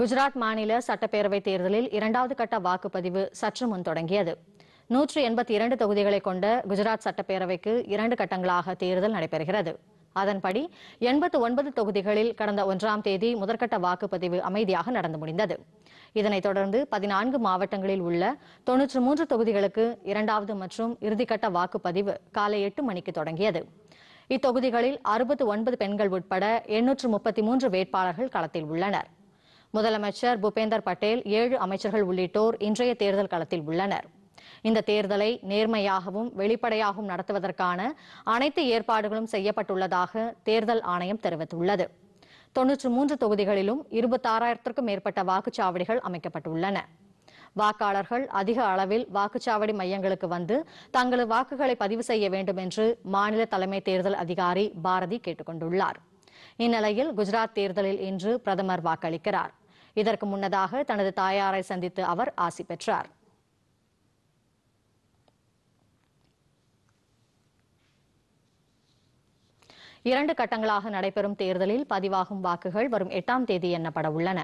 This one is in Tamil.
குஜராத் மாநில சட்டப்பேரவைத் தேர்தலில் இரண்டாவது கட்ட வாக்குப்பதிவு சற்று முன் தொடங்கியது நூற்று எண்பத்தி இரண்டு தொகுதிகளை கொண்ட குஜராத் சட்டப்பேரவைக்கு இரண்டு கட்டங்களாக தேர்தல் நடைபெறுகிறது அதன்படி எண்பத்து ஒன்பது தொகுதிகளில் கடந்த ஒன்றாம் தேதி முதற்கட்ட வாக்குப்பதிவு அமைதியாக நடந்து முடிந்தது இதனைத் தொடர்ந்து பதினான்கு மாவட்டங்களில் உள்ள தொன்னூற்று மூன்று தொகுதிகளுக்கு இரண்டாவது மற்றும் இறுதிக்கட்ட வாக்குப்பதிவு காலை எட்டு மணிக்கு தொடங்கியது இத்தொகுதிகளில் அறுபத்து ஒன்பது பெண்கள் உட்பட எண்ணூற்று முப்பத்தி மூன்று வேட்பாளர்கள் களத்தில் உள்ளனா் முதலமைச்சர் பூபேந்தர் பட்டேல் ஏழு அமைச்சர்கள் உள்ளிட்டோர் இன்றைய தேர்தல் களத்தில் உள்ளனர் இந்த தேர்தலை நேர்மையாகவும் வெளிப்படையாகவும் நடத்துவதற்கான அனைத்து ஏற்பாடுகளும் செய்யப்பட்டுள்ளதாக தேர்தல் ஆணையம் தெரிவித்துள்ளது தொன்னூற்று மூன்று தொகுதிகளிலும் இருபத்தாறாயிரத்திற்கும் மேற்பட்ட வாக்குச்சாவடிகள் அமைக்கப்பட்டுள்ளன வாக்காளர்கள் அதிக அளவில் வாக்குச்சாவடி மையங்களுக்கு வந்து தங்களது வாக்குகளை பதிவு செய்ய வேண்டும் என்று மாநில தலைமை தேர்தல் அதிகாரி பாரதி கேட்டுக் கொண்டுள்ளார் இந்நிலையில் குஜராத் தேர்தலில் இன்று பிரதமர் வாக்களிக்கிறார் இதற்கு முன்னதாக தனது தாயாரை சந்தித்து அவர் ஆசி பெற்றார் இரண்டு கட்டங்களாக நடைபெறும் தேர்தலில் பதிவாகும் வாக்குகள் வரும் எட்டாம் தேதி எண்ணப்பட உள்ளன